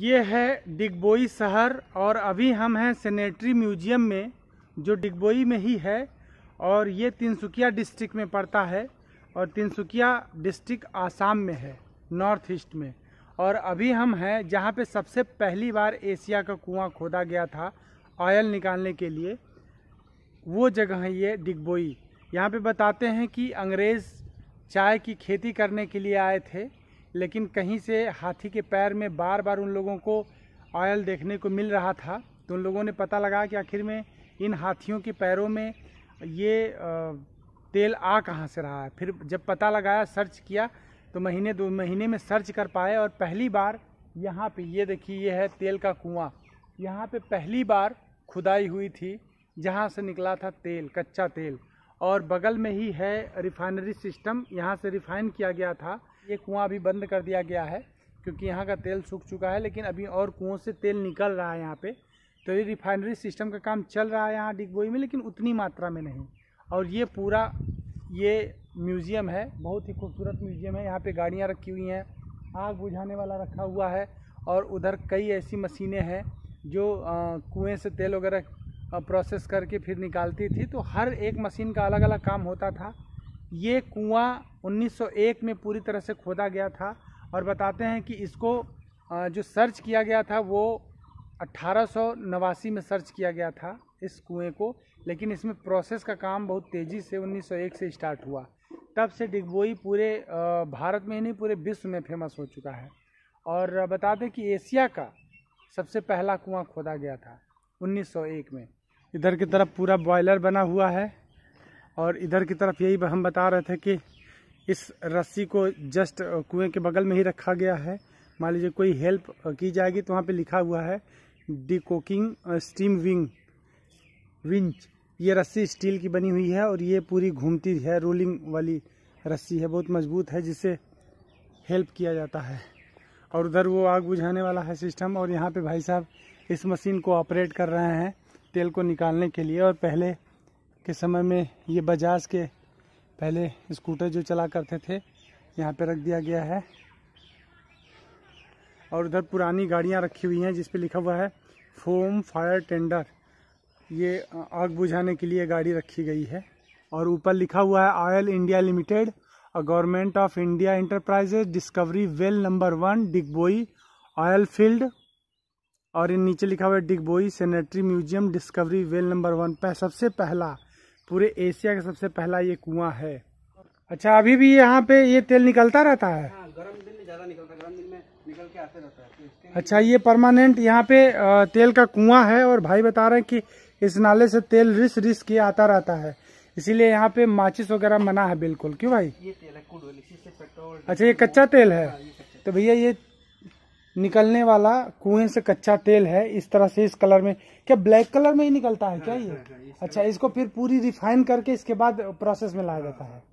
ये है डिगबोई शहर और अभी हम हैं सेनेटरी म्यूजियम में जो डिगबोई में ही है और ये तिनसुकिया डिस्ट्रिक्ट में पड़ता है और तिनसुकिया डिस्ट्रिक्ट आसाम में है नॉर्थ ईस्ट में और अभी हम हैं जहाँ पे सबसे पहली बार एशिया का कुआं खोदा गया था ऑयल निकालने के लिए वो जगह है ये डिगबोई यहाँ पे बताते हैं कि अंग्रेज़ चाय की खेती करने के लिए आए थे लेकिन कहीं से हाथी के पैर में बार बार उन लोगों को ऑयल देखने को मिल रहा था तो उन लोगों ने पता लगा कि आखिर में इन हाथियों के पैरों में ये तेल आ कहाँ से रहा है फिर जब पता लगाया सर्च किया तो महीने दो महीने में सर्च कर पाए और पहली बार यहाँ पे ये देखिए ये है तेल का कुआं यहाँ पे पहली बार खुदाई हुई थी जहाँ से निकला था तेल कच्चा तेल और बगल में ही है रिफाइनरी सिस्टम यहाँ से रिफाइन किया गया था ये कुआं अभी बंद कर दिया गया है क्योंकि यहाँ का तेल सूख चुका है लेकिन अभी और कुओं से तेल निकल रहा है यहाँ पे तो ये रिफाइनरी सिस्टम का काम चल रहा है यहाँ डिगबोई में लेकिन उतनी मात्रा में नहीं और ये पूरा ये म्यूज़ियम है बहुत ही खूबसूरत म्यूज़ियम है यहाँ पर गाड़ियाँ रखी हुई हैं आग बुझाने वाला रखा हुआ है और उधर कई ऐसी मशीनें हैं जो कुएँ से तेल वगैरह प्रोसेस करके फिर निकालती थी तो हर एक मशीन का अलग अलग काम होता था ये कुआं 1901 में पूरी तरह से खोदा गया था और बताते हैं कि इसको जो सर्च किया गया था वो अट्ठारह में सर्च किया गया था इस कुएं को लेकिन इसमें प्रोसेस का काम बहुत तेज़ी से 1901 से स्टार्ट हुआ तब से डिगबोई पूरे भारत में ही नहीं पूरे विश्व में फेमस हो चुका है और बता दें कि एशिया का सबसे पहला कुआं खोदा गया था 1901 में इधर की तरफ पूरा बॉयलर बना हुआ है और इधर की तरफ यही हम बता रहे थे कि इस रस्सी को जस्ट कुएं के बगल में ही रखा गया है मान लीजिए कोई हेल्प की जाएगी तो वहाँ पे लिखा हुआ है de coking steam wing winch ये रस्सी स्टील की बनी हुई है और ये पूरी घूमती है रोलिंग वाली रस्सी है बहुत मजबूत है जिससे हेल्प किया जाता है और उधर वो आग बुझाने वाला है सिस्टम और यहाँ पे भाई साहब इस मशीन को ऑपरेट कर रहे हैं तेल को निकालने के लिए और पहले के समय में ये बजाज के पहले स्कूटर जो चला करते थे यहाँ पे रख दिया गया है और उधर पुरानी गाड़ियाँ रखी हुई हैं जिस पे लिखा हुआ है फोम फायर टेंडर ये आग बुझाने के लिए गाड़ी रखी गई है और ऊपर लिखा हुआ है Oil India Limited a government of India enterprises discovery well number one Digboi oil field और इन नीचे लिखा हुआ है Digboi centenary museum discovery well number one पे सबसे पहला पूरे एशिया का सबसे पहला ये कुआं है अच्छा अभी भी यहाँ पे ये तेल निकलता रहता है हाँ, गर्म दिन में ज्यादा निकलता गर्म दिन में निकल के आते रहता है तो अच्छा ये परमानेंट यहाँ पे तेल का कुआं है और भाई बता रहे हैं कि इस नाले से तेल रिस रिस के आता रहता है इसीलिए यहाँ पे माचिस वगैरह मना है बिल्कुल क्यों भाई ये तेल है अच्छा ये कच्चा तेल है हाँ, तो भैया ये निकलने वाला कुएं से कच्चा तेल है इस तरह से इस कलर में क्या ब्लैक कलर में ही निकलता है क्या ये अच्छा इसको फिर पूरी रिफाइन करके इसके बाद प्रोसेस में लाया जाता है